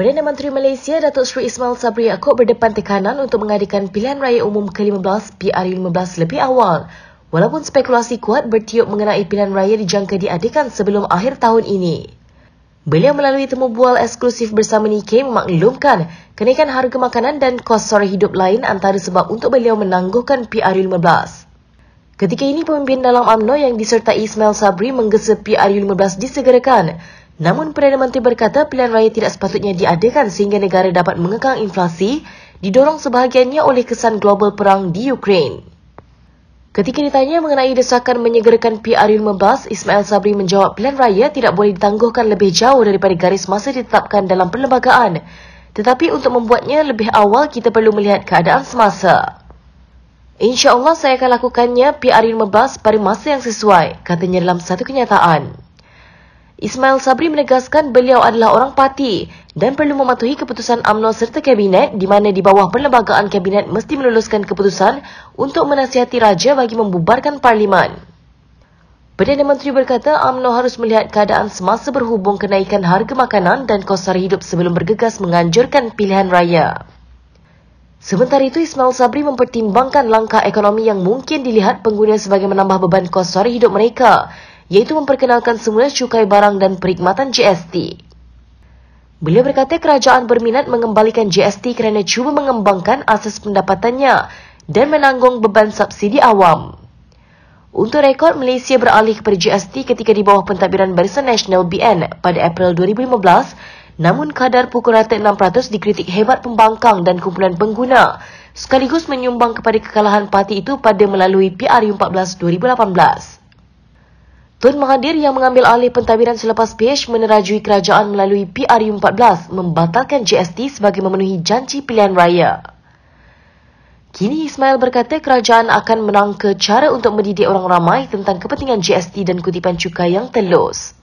Perdana Menteri Malaysia Datuk Seri Ismail Sabri Yaakob berdepan tekanan untuk mengadakan pilihan raya umum ke-15 PR 15 lebih awal. Walaupun spekulasi kuat bertiup mengenai pilihan raya dijangka diadakan sebelum akhir tahun ini. Beliau melalui temu bual eksklusif bersama Nikkei memaklumkan kenaikan harga makanan dan kos sara hidup lain antara sebab untuk beliau menangguhkan PR 15 Ketika ini pemimpin dalam AMNO yang disertai Ismail Sabri menggesa PRU15 disegerakan Namun Perdana Menteri berkata pilihan raya tidak sepatutnya diadakan sehingga negara dapat mengekang inflasi didorong sebahagiannya oleh kesan global perang di Ukraine. Ketika ditanya mengenai desakan menyegerakan PR yang membas, Ismail Sabri menjawab pilihan raya tidak boleh ditangguhkan lebih jauh daripada garis masa ditetapkan dalam perlembagaan. Tetapi untuk membuatnya lebih awal, kita perlu melihat keadaan semasa. Insya Allah saya akan lakukannya PR yang membas pada masa yang sesuai, katanya dalam satu kenyataan. Ismail Sabri menegaskan beliau adalah orang parti dan perlu mematuhi keputusan UMNO serta Kabinet di mana di bawah perlembagaan Kabinet mesti meluluskan keputusan untuk menasihati Raja bagi membubarkan Parlimen. Perdana Menteri berkata UMNO harus melihat keadaan semasa berhubung kenaikan harga makanan dan kos sara hidup sebelum bergegas menganjurkan pilihan raya. Sementara itu, Ismail Sabri mempertimbangkan langkah ekonomi yang mungkin dilihat pengguna sebagai menambah beban kos sara hidup mereka iaitu memperkenalkan semula cukai barang dan perkhidmatan GST. Beliau berkata kerajaan berminat mengembalikan GST kerana cuba mengembangkan asas pendapatannya dan menanggung beban subsidi awam. Untuk rekod, Malaysia beralih kepada GST ketika di bawah pentadbiran Barisan Nasional BN pada April 2015, namun kadar pukul rata 6% dikritik hebat pembangkang dan kumpulan pengguna, sekaligus menyumbang kepada kekalahan parti itu pada melalui PRU14 2018. Tun Mahathir yang mengambil alih pentadbiran selepas PH menerajui kerajaan melalui PRU14 membatalkan GST sebagai memenuhi janji pilihan raya. Kini Ismail berkata kerajaan akan menangka cara untuk mendidik orang ramai tentang kepentingan GST dan kutipan cukai yang telus.